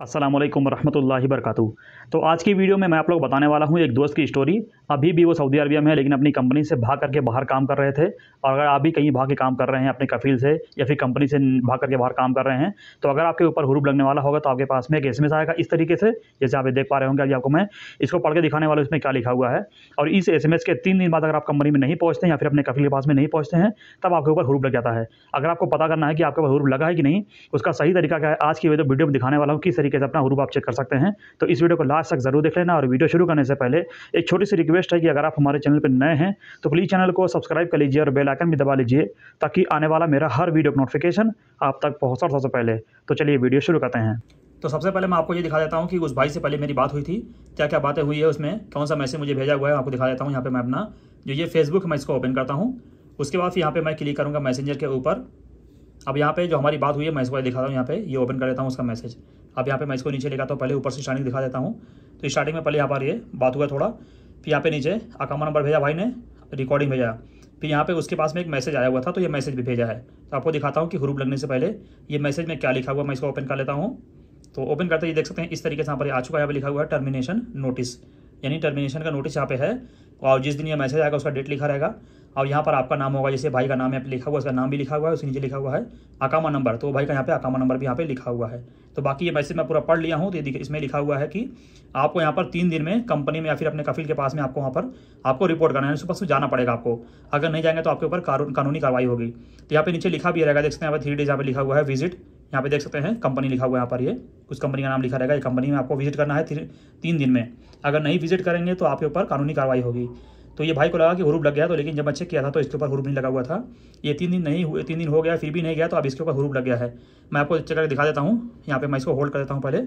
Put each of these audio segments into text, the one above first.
असलम वरहमल वरक तो आज की वीडियो में मैं आप लोग बताने वाला हूँ एक दोस्त की स्टोरी अभी भी वो सऊदी अरबिया में है लेकिन अपनी कंपनी से भाग करके बाहर काम कर रहे थे और अगर आप भी कहीं भाग के काम कर रहे हैं अपने कफील से या फिर कंपनी से भाग करके बाहर काम कर रहे हैं तो अगर आपके ऊपर हरूप लगने वाला होगा तो आपके पास में एक एस आएगा इस तरीके से जैसे आप देख पा रहे होंगे अभी आपको मैं इसको पढ़ के दिखाने वाला इसमें क्या लिखा हुआ है और इस एस के तीन दिन बाद अगर आप कंपनी में नहीं पहुँचते हैं या फिर अपने कफील के पास में नहीं पहुँचते हैं तब आपके ऊपर हरूप लग जाता है अगर आपको पता करना है कि आपके ऊपर हुरूब लगा है कि नहीं उसका सही तरीका क्या है आज की वीडियो में दिखाने वाला हूँ किस तरीके तरीके से अपना हरूब आप चेक कर सकते हैं तो इस वीडियो को लास्ट तक जरूर देख लेना और वीडियो शुरू करने से पहले एक छोटी सी रिक्वेस्ट है कि अगर आप हमारे चैनल पर नए हैं तो प्लीज़ चैनल को सब्सक्राइब कर लीजिए और बेलाइकन भी दबा लीजिए ताकि आने वाला मेरा हर वीडियो नोटिफिकेशन आप तक पहुँच सबसे पहले तो चलिए वीडियो शुरू करते हैं तो सबसे पहले मैं आपको ये दिखा देता हूँ कि उस भाई से पहले मेरी बात हुई थी क्या क्या बातें हुई है उसमें कौन सा मैसेज मुझे भेजा हुआ है आपको दिखा देता हूँ यहाँ पे मैं अपना जो ये फेसबुक मैं इसको ओपन करता हूँ उसके बाद यहाँ पे मैं क्लिक करूँगा मैसेंजर के ऊपर अब यहाँ पे जो हमारी बात हुई है मैं इसको दिखाता हूँ यहाँ पे ये ओपन कर देता हूँ उसका मैसेज अब यहाँ पे मैं इसको नीचे लेता हूँ पहले ऊपर से स्टार्टिंग दिखा देता हूँ तो स्टार्टिंग में पहले यहाँ पर ये बात हुआ थोड़ा फिर यहाँ पे नीचे अकाउंट नंबर भेजा भाई ने रिकॉर्डिंग भेजा फिर यहाँ पे उसके पास में एक मैसेज आया हुआ था तो ये मैसेज भी भेजा है तो आपको दिखाता हूँ कि हरूप लगने से पहले ये मैसेज में क्या लिखा हुआ मैं इसको ओपन कर लेता हूँ तो ओपन करते ही देख सकते हैं इस तरीके से यहाँ पर आ चुका है यहाँ पर लिखा हुआ है टर्मिनेशन नोटिस यानी टर्मिनेशन का नोटिस यहाँ पे है और जिस दिन ये मैसेज आएगा उसका डेट लिखा रहेगा और यहाँ पर आपका नाम होगा जैसे भाई का नाम यहाँ पे लिखा हुआ है उसका नाम भी लिखा हुआ है उसके नीचे लिखा हुआ है अकामा नंबर तो भाई का यहाँ पे अकामा नंबर भी यहाँ पे लिखा हुआ है तो बाकी ये मैसेज मैं पूरा पढ़ लिया हूँ तो इसमें लिखा हुआ है कि आपको यहाँ पर तीन दिन में कंपनी में या फिर अपने कफिल के पास में आपको वहाँ पर आपको रिपोर्ट करना है सुबह सुबह जाना पड़ेगा आपको अगर नहीं जाएंगे तो आपके ऊपर कानूनी कार्रवाई होगी तो यहाँ पे नीचे लिखा भी रहेगा देख सकते हैं यहाँ पर थ्री डेज यहाँ पे लिखा हुआ है विजिट यहाँ पे देख सकते हैं कंपनी लिखा हुआ है यहाँ पर ये उस कंपनी का नाम लिखा रहेगा ये कंपनी में आपको विजिट करना है तीन दिन में अगर नहीं विजिट करेंगे तो आपके ऊपर कानूनी कार्रवाई होगी तो ये भाई को लगा कि हुरूप लग गया तो लेकिन जब मैं चेक किया था तो इसके ऊपर हरूब नहीं लगा हुआ था ये तीन दिन नहीं हुए तीन दिन हो गया फिर भी नहीं गया तो अब इसके ऊपर हरूब लग गया है मैं आपको चेक करके दिखा देता हूँ यहाँ पे मैं इसको होल्ड कर देता हूँ पहले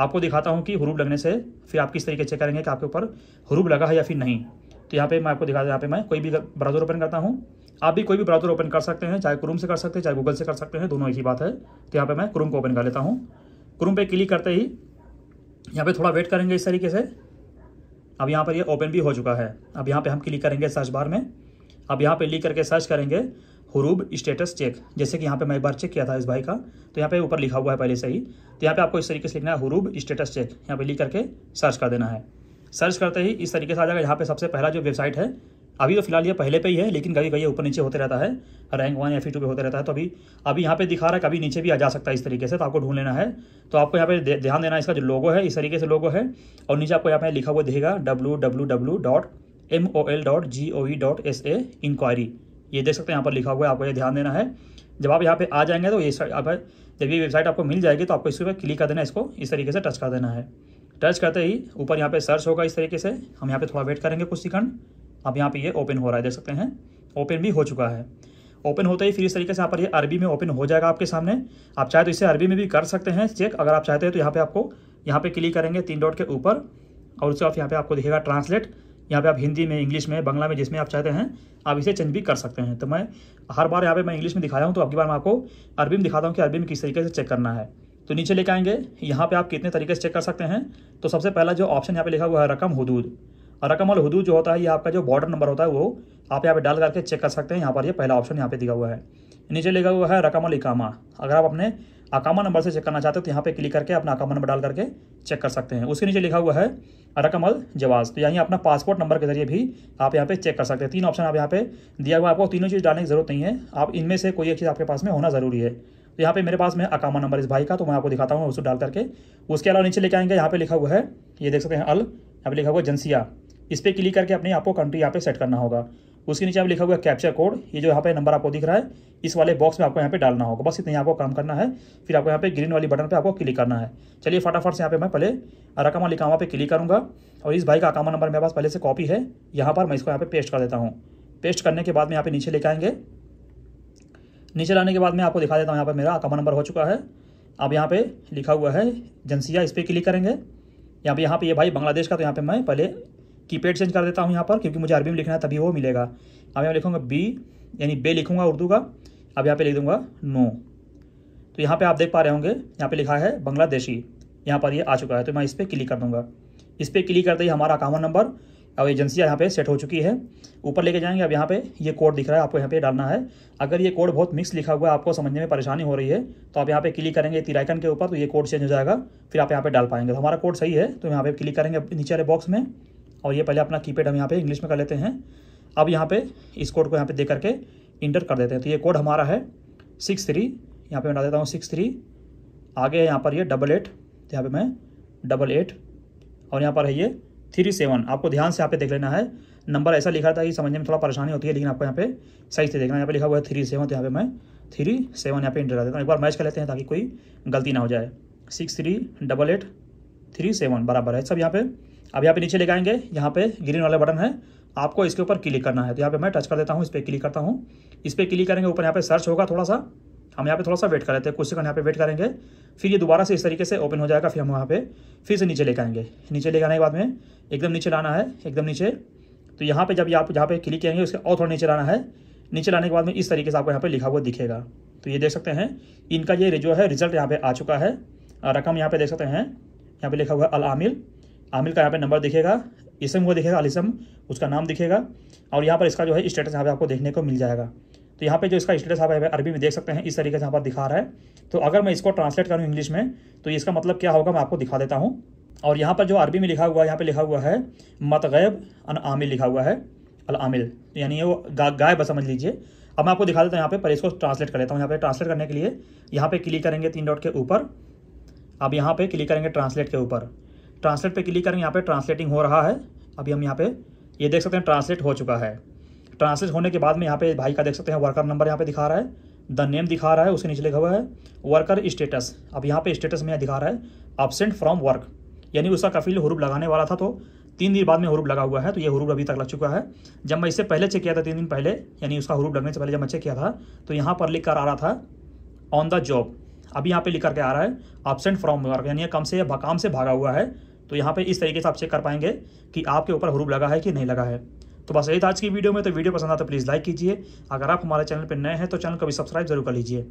आपको दिखाता हूँ कि हरूब लगने से फिर आप किस तरीके चेक करेंगे कि आपके ऊपर हरूब लगा है या फिर नहीं तो यहाँ पे मैं आपको दिखा यहाँ पे मैं कोई भी ब्राउजर ओपन करता हूँ आप भी कोई भी ब्राउजर ओपन कर सकते हैं चाहे क्रूम से कर सकते हैं चाहे गूगल से कर सकते हैं दोनों एक ही बात है तो यहाँ पर मैं क्रूम को ओपन कर लेता हूँ क्रूम पर क्लिक करते ही यहाँ पर थोड़ा वेट करेंगे इस तरीके से अब यहाँ पर ये यह ओपन भी हो चुका है अब यहाँ पे हम क्लिक करेंगे सर्च बार में अब यहाँ पे लिख करके सर्च करेंगे हरूब स्टेटस चेक जैसे कि यहाँ पे मैं एक बार चेक किया था इस भाई का तो यहाँ पे ऊपर लिखा हुआ है पहले से ही तो यहाँ पे आपको इस तरीके से लिखना है हरूब स्टेटस चेक यहाँ पे लिख करके सर्च कर देना है सर्च करते ही इस तरीके से आ जाएगा यहाँ पे सबसे पहला जो वेबसाइट है अभी तो फिलहाल ये पहले पे ही है लेकिन कभी कभी ऊपर नीचे होते रहता है रैंक वन या फिर टू पे होते रहता है तो अभी अभी यहाँ पे दिखा रहा है कभी नीचे भी आ जा सकता है इस तरीके से तो आपको ढूंढ लेना है तो आपको यहाँ पे ध्यान देना है इसका जो लोगो है इस तरीके से लोगो है और नीचे आपको यहाँ पे लिखा हुआ दिखेगा W W W dot M O L dot G O V dot S A inquiry ये देख सकते हैं यहाँ पर लिखा हुआ है आपको ये ध्यान देना है जब आप यहाँ पे आ जाएंगे तो ये आप जब ये वेबसाइट आपको मिल जाएगी तो आपको इस पर क्लिक कर देना है इसको इस तरीके से टच कर देना है टच करते ही ऊपर यहाँ पे सर्च होगा इस तरीके से हम यहाँ पे थोड़ा वेट करेंगे कुछ सेकंड अब यहाँ पे ये ओपन हो रहा है देख सकते हैं ओपन भी हो चुका है ओपन होते ही फिर इस तरीके से यहाँ पर ये अरबी में ओपन हो जाएगा आपके सामने आप चाहे तो इसे अरबी में भी कर सकते हैं चेक अगर आप चाहते हैं तो यहाँ पे आपको यहाँ पे क्लिक करेंगे तीन डॉट के ऊपर और उसके बाद यहाँ पे आपको दिखेगा ट्रांसलेट यहाँ पे आप हिंदी में इंग्लिश में बंगला में जिसमें आप चाहते हैं आप इसे चेंज भी कर सकते हैं तो मैं हर बार यहाँ पे मैं इंग्लिश में दिखाया हूँ तो अगली बार मैं आपको अरबी में दिखाता हूँ कि अरबी में किस तरीके से चेक करना है तो नीचे लेके आएंगे यहाँ पे आप कितने तरीके से चेक कर सकते हैं तो सबसे पहला जो ऑप्शन यहाँ पे लिखा हुआ है रकम हदूद रकम हदू जो होता है ये आपका जो बॉर्डर नंबर होता है वो आप यहाँ पे डाल करके चेक कर सकते हैं यहाँ पर ये पहला ऑप्शन यहाँ पे दिया हुआ है नीचे लिखा हुआ है रकम इकामा अगर आप अपने अकामा नंबर से चेक करना चाहते हो तो यहाँ पे क्लिक करके अपना अकामा नंबर डाल करके चेक कर सकते हैं उसके नीचे लिखा हुआ है रकम अल जवाज तो यहीं अपना पासपोर्ट नंबर के जरिए भी आप यहाँ पे चेक कर सकते हैं तीन ऑप्शन आप यहाँ पे दिया हुआ आपको तीनों चीज़ डालने की जरूरत नहीं है आप इनमें से कोई एक चीज़ आपके पास में होना ज़रूरी है तो यहाँ पे मेरे पास में अकामा नंबर इस भाई का तो मैं आपको दिखाता हूँ उसको डाल करके उसके अलावा नीचे लेके आएंगे यहाँ पे लिखा हुआ है ये देख सकते हैं अल यहाँ पे लिखा हुआ है इस पर क्लिक करके अपने आपको कंट्री यहाँ पे सेट करना होगा उसके नीचे आप लिखा हुआ कैप्चर कोड ये जो यहाँ पे नंबर आपको दिख रहा है इस वाले बॉक्स में आपको यहाँ पे डालना होगा बस इतना आपको काम करना है फिर आपको यहाँ पे ग्रीन वाली बटन पे आपको क्लिक करना है चलिए फटाफट से यहाँ पे मैं पहले अराकामा कामा पे क्लिक करूँगा और इस भाई का अकामा नंबर मेरे पास पहले से कॉपी है यहाँ पर मैं इसको यहाँ पे पेस्ट कर देता हूँ पेस्ट करने के बाद में यहाँ पे नीचे लेके आएंगे नीचे लाने के बाद मैं आपको दिखा देता हूँ यहाँ पर मेरा अकामा नंबर हो चुका है अब यहाँ पर लिखा हुआ है जनसिया इस पर क्लिक करेंगे यहाँ पे यहाँ पे ये भाई बांग्लादेश का तो यहाँ पे मैं पहले कीपैड चेंज कर देता हूँ यहाँ पर क्योंकि मुझे अरबी में लिखना है तभी वो मिलेगा अब यहाँ लिखूँगा बी यानी बे लिखूँगा उर्दू का अब यहाँ पे लिख दूँगा नो तो यहाँ पे आप देख पा रहे होंगे यहाँ पे लिखा है बांग्लादेशी यहाँ पर ये आ चुका है तो मैं इस पर क्लिक कर दूँगा इस पर क्लिक करते ही हमारा अकाउंट नंबर अब एजेंसियाँ यहाँ पे सेट हो चुकी है ऊपर लेके जाएंगे अब यहाँ पे ये कोड दिख रहा है आपको यहाँ पे डालना है अगर ये कोड बहुत मिक्स लिखा हुआ है आपको समझने में परेशानी हो रही है तो आप यहाँ पे क्लिक करेंगे तिराइकन के ऊपर तो ये कोड चेंज हो जाएगा फिर आप यहाँ पे डाल पाएंगे तो हमारा कोड सही है तो यहाँ पे क्लिक करेंगे नीचे वाले बॉक्स में और ये पहले अपना कीपैड हम यहाँ पे इंग्लिश में कर लेते हैं अब यहाँ पे इस कोड को यहाँ पे दे करके इंटर कर देते हैं तो ये कोड हमारा है सिक्स थ्री यहाँ पर मैं डाल देता हूँ सिक्स थ्री आगे यहाँ पर ये डबल एट यहाँ पर मैं डबल एट और यहाँ पर है ये थ्री सेवन आपको ध्यान से यहाँ पे देख लेना है नंबर ऐसा लिखा था कि समझने में थोड़ा परेशानी होती है लेकिन आपको यहाँ पे सही से देखना यहाँ पे लिखा हुआ है थ्री सेवन तो यहाँ पे मैं थ्री सेवन यहाँ पे इंटर कर देता हूँ एक बार मैच कर लेते हैं ताकि कोई गलती ना हो जाए six three double eight three seven बराबर है सब यहाँ पे अब यहाँ पे नीचे ले जाएंगे यहाँ पे ग्रीन वाला बटन है आपको इसके ऊपर क्लिक करना है तो यहाँ पे मैं टच कर देता हूँ इस पर क्लिक करता हूँ इस पर क्लिक करेंगे ऊपर यहाँ पे सर्च होगा थोड़ा सा हम यहाँ पे थोड़ा सा वेट कर लेते हैं कुछ सेकंड यहाँ पे वेट करेंगे फिर ये दोबारा से इस तरीके से ओपन हो जाएगा फिर हम यहाँ पे फिर से नीचे ले आएंगे नीचे ले आने के बाद में एकदम नीचे लाना है एकदम नीचे तो यहाँ पे जब आप जहाँ पे क्लिक करेंगे उसके और थोड़ा नीचे लाना है नीचे लाने के बाद में इस तरीके से आपको यहाँ पे लिखा हुआ दिखेगा तो ये देख सकते हैं इनका ये जो है रिजल्ट यहाँ पे आ चुका है रकम यहाँ पे देख सकते हैं यहाँ पे लिखा हुआ है अल आमिल आमिल का यहाँ पे नंबर दिखेगा इसम वो दिखेगा अलिसम उसका नाम दिखेगा और यहाँ पर इसका जो है स्टेटस यहाँ पे आपको देखने को मिल जाएगा तो यहाँ पे जो इसका स्टेटस आप अरबी में देख सकते हैं इस तरीके से यहाँ पर दिखा रहा है तो अगर मैं इसको ट्रांसलेट करूँ इंग्लिश में तो इसका मतलब क्या होगा मैं आपको दिखा देता हूँ और यहाँ पर जो अरबी में लिखा हुआ है यहाँ पर लिखा हुआ है मत गैब अन आमिल लिखा हुआ है अल आमिल यानी वो गायब समझ लीजिए अब मैं आपको दिखा देता हूँ यहाँ पे पर इसको ट्रांसलेट कर लेता हूँ यहाँ पे ट्रांसलेट करने के लिए यहाँ पे क्लिक करेंगे तीन डॉट के ऊपर अब यहाँ पे क्लिक करेंगे ट्रांसलेट के ऊपर ट्रांसलेट पे क्लिक करेंगे यहाँ पे ट्रांसलेटिंग हो रहा है अभी हम यहाँ पे ये देख सकते हैं ट्रांसलेट हो चुका है ट्रांसलेट होने के बाद में यहाँ पे भाई का देख सकते हैं वर्कर नंबर यहाँ पे दिखा रहा है द नेम दिखा रहा है उसे नीचे लिखा हुआ है वर्कर स्टेटस अब यहाँ पे स्टेटस में दिखा रहा है अबसेंट फ्रॉम वर्क यानी उसका कफील हरूप लगाने वाला था तो तीन दिन बाद में हरूप लगा हुआ है तो ये हरूप अभी तक लग चुका है जब मैं इससे पहले चेक किया था तीन दिन पहले यानी उसका हरूप लगने से पहले जब मैं चेक किया था तो यहाँ पर लिख कर आ रहा था ऑन द जॉब अभी यहाँ पे लिख करके आ रहा है अबसेंट फ्रॉम वर्क यानी कम से भकाम से भागा हुआ है तो यहाँ पे इस तरीके से आप चेक कर पाएंगे कि आपके ऊपर हरूब लगा है कि नहीं लगा है तो बस यही था आज की वीडियो में तो वीडियो पसंद आता तो प्लीज़ लाइक कीजिए अगर आप हमारे चैनल पर नए हैं तो चैनल को भी सब्सक्राइब जरूर कर लीजिए